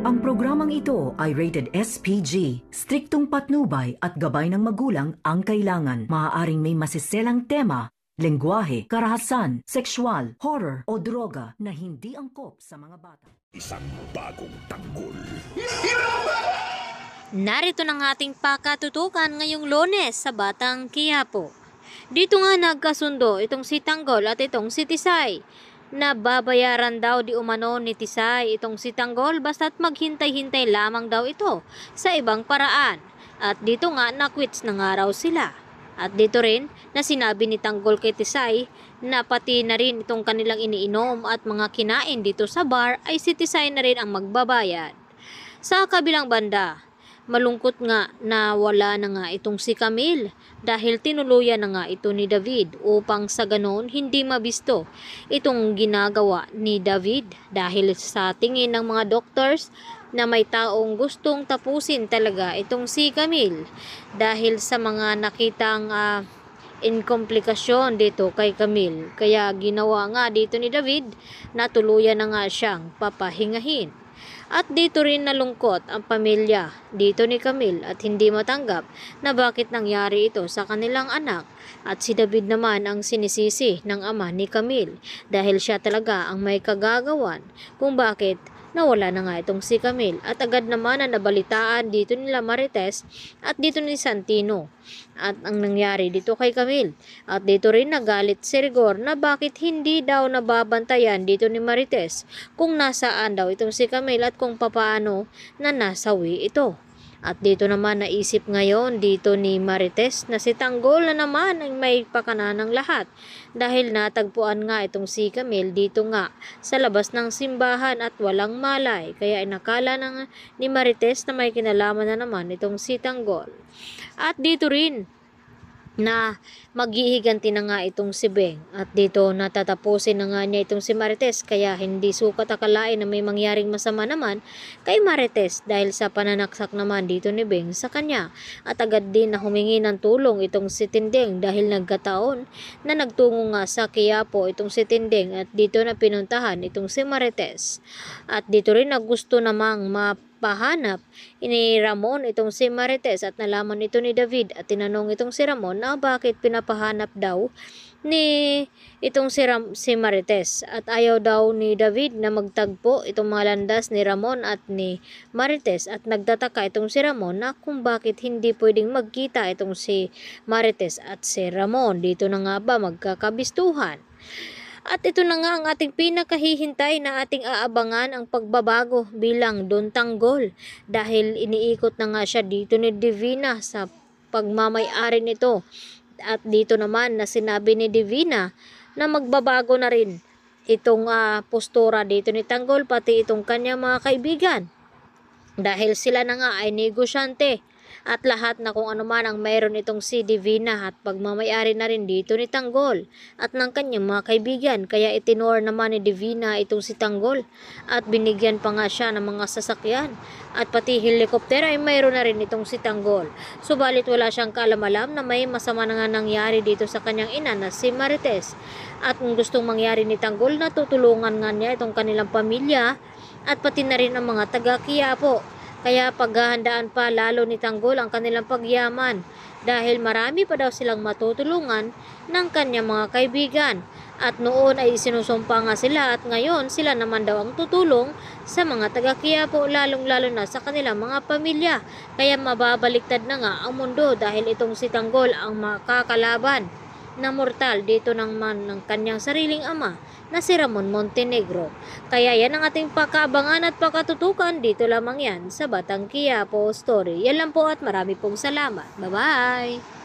Ang programang ito ay rated SPG, striktong patnubay at gabay ng magulang ang kailangan. Maaaring may masiselang tema, lengguwahe, karahasan, sexual, horror o droga na hindi angkop sa mga bata. Isang bagong tanggol. Narito ng ating pakatutukan ngayong lunes sa Batang Quiapo. Dito nga nagkasundo itong si Tanggol at itong si Tisay na Nababayaran daw di umano ni Tisay itong si Tanggol basta't maghintay-hintay lamang daw ito sa ibang paraan. At dito nga nakwits na nga raw sila. At dito rin na sinabi ni Tanggol kay Tisay na pati na rin itong kanilang iniinom at mga kinain dito sa bar ay si Tisay na rin ang magbabayad. Sa kabilang banda, Malungkot nga na wala na nga itong si Camille dahil tinuluyan na nga ito ni David upang sa ganoon hindi mabisto itong ginagawa ni David dahil sa tingin ng mga doctors na may taong gustong tapusin talaga itong si Camille dahil sa mga nakitang uh, inkomplikasyon dito kay Camille. Kaya ginawa nga dito ni David na tuluyan na nga siyang papahingahin. At dito rin nalungkot ang pamilya dito ni Camille at hindi matanggap na bakit nangyari ito sa kanilang anak at si David naman ang sinisisi ng ama ni Camille dahil siya talaga ang may kagagawan kung bakit Nawala na nga itong si Camille at agad naman na nabalitaan dito nila Marites at dito ni Santino. At ang nangyari dito kay Camille at dito rin nagalit si Rigor na bakit hindi daw nababantayan dito ni Marites kung nasaan daw itong si Camille at kung papaano na nasawi ito. At dito naman naisip ngayon dito ni Marites na si Tanggol na naman ang may pakana lahat dahil natagpuan nga itong si Camille dito nga sa labas ng simbahan at walang malay kaya inakala ng, ni Marites na may kinalaman na naman itong si Tanggol. At dito rin na maghihiganti na nga itong si Beng at dito natatapusin na nga niya itong si Marites kaya hindi sukat akalain na may mangyaring masama naman kay Marites dahil sa pananaksak naman dito ni Beng sa kanya at agad din na humingi ng tulong itong si Tindeng dahil nagkataon na nagtungo nga sa Quiapo itong si Tindeng at dito na pinuntahan itong si Marites at dito rin na gusto namang map pahanap ni Ramon itong si Marites at nalaman ito ni David at tinanong itong si Ramon na bakit pinapahanap daw ni itong si, Ram, si Marites at ayaw daw ni David na magtagpo itong mga landas ni Ramon at ni Marites at nagtataka itong si Ramon na kung bakit hindi pwedeng magkita itong si Marites at si Ramon dito na nga ba magkakabistuhan at ito na nga ang ating pinakahihintay na ating aabangan ang pagbabago bilang Don Tanggol dahil iniikot na nga siya dito ni Divina sa pagmamayari nito. At dito naman na sinabi ni Divina na magbabago na rin itong uh, postura dito ni Tanggol pati itong kanya mga kaibigan dahil sila na nga ay negosyante at lahat na kung anuman ang mayroon itong si Divina at pagmamayari na rin dito ni Tanggol at ng kanyang mga kaibigan kaya itinor naman ni Divina itong si Tanggol at binigyan pa nga siya ng mga sasakyan at pati helikopter ay mayroon na rin itong si Tanggol. Subalit wala siyang kalamalam na may masama na nga nangyari dito sa kanyang ina na si Marites at kung gustong mangyari ni Tanggol natutulungan nga niya itong kanilang pamilya at pati na rin ang mga taga kiapo kaya paghahandaan pa lalo ni Tanggol ang kanilang pagyaman dahil marami pa daw silang matutulungan ng kanyang mga kaibigan. At noon ay sinusumpa nga sila at ngayon sila naman daw ang tutulong sa mga taga kiapo lalong-lalo na sa kanilang mga pamilya. Kaya mababaliktad na nga ang mundo dahil itong si Tanggol ang makakalaban na mortal dito ng man ng kanyang sariling ama na si Ramon Montenegro. Kaya yan ang ating pakaabangan at pakatutukan dito lamang yan sa Batang Kiapo Story. Yan lang po at marami pong salamat. Bye-bye!